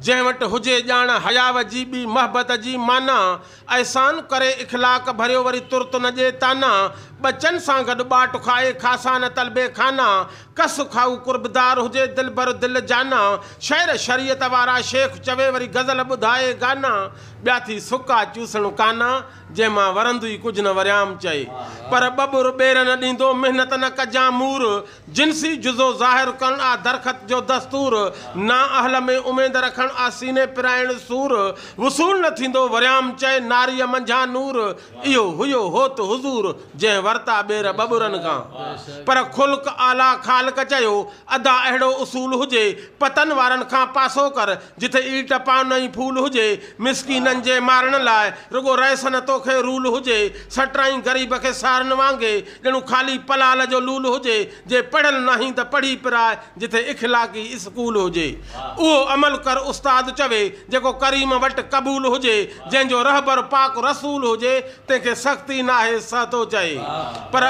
जंहिं वटि हुजे ॼाण हयाव जी बि मोहबत जी माना अहसान करे इख़लाक भरियो वरी तुर्त जे ताना बचनि सां गॾु ॿाटु खाए खासान तलबे ख़ाना कस खाऊ कुर्बदार हुजे दिल भर दिलि जाना शहर शरीयत वारा शेख चवे वरी गज़ल ॿुधाए गाना ॿिया थी सुका चूसण काना जंहिं मां वरंदी कुझु न वरियाम चए पर बबुर ॿेर न ॾींदो महिनत न कजां मूर जी जुज़ो ज़ाहिर करणु आ दरखत जो दस्तूर ना अहल में उमेदु रखणु सीने पिराइण सूर वसूल न थींदो वरियाम चए नारीअ मंझां नूर इहो हुयो होत हुज़ूर जंहिं वरिता ॿेर ॿ ॿुरनि खां पर खुलक आला खालक चयो अदा अहिड़ो उसूल हुजे पतनि वारनि खां पासो कर जिथे ईट पाउ नई फूल हुजे मिसकी न जे मारण लाइ रुॻो रहसन तोखे रूल हुजे सटाई ग़रीब खे सहारनि वांगुरु ॼणूं खाली पलाल जो लूल हुजे जे पढ़ियल न ही त पढ़ी पिराए जिथे इख़लाक़ी इस्कूल हुजे उहो अमल कर उस्ताद चवे जेको करीम वटि क़बूल हुजे जंहिंजो रहबर पाक रसूल हुजे तंहिंखे सख़्ती न आहे स थो चए पर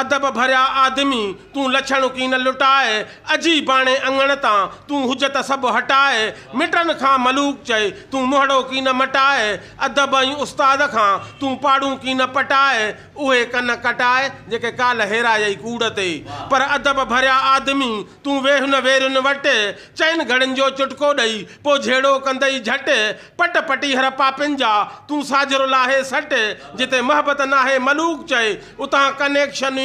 अदब भरिया आदमी तू लछण की न लुटाए अजी बाणे अङण तां तूं हुजत सभु हटाए मिटनि खां मलूक चए तू मोहड़ो की न मटाए अदब ऐं उस्ताद खां तूं पाड़ू की न पटाए उहे कन कटाए जेके काल हेरायई कूड़ ते पर अदब भरिया आदमी तू वेहुन वेरुनि वटि चइनि घड़ियुनि जो चुटको ॾेई पोइ झेड़ो कंदई झटि पट पटी हर पापिन जा तू साजरो लाहे सट जिते मोहबत नाहे मलूक चए उतां कनेक्शन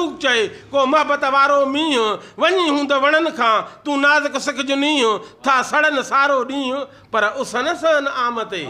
चूक चय को मां बतवारो मींहुं वञी हूंदो वणन खां तूं नाज़ुक सिकज नींहुं था सड़न सारो ॾींहुं पर उसनि सन आमते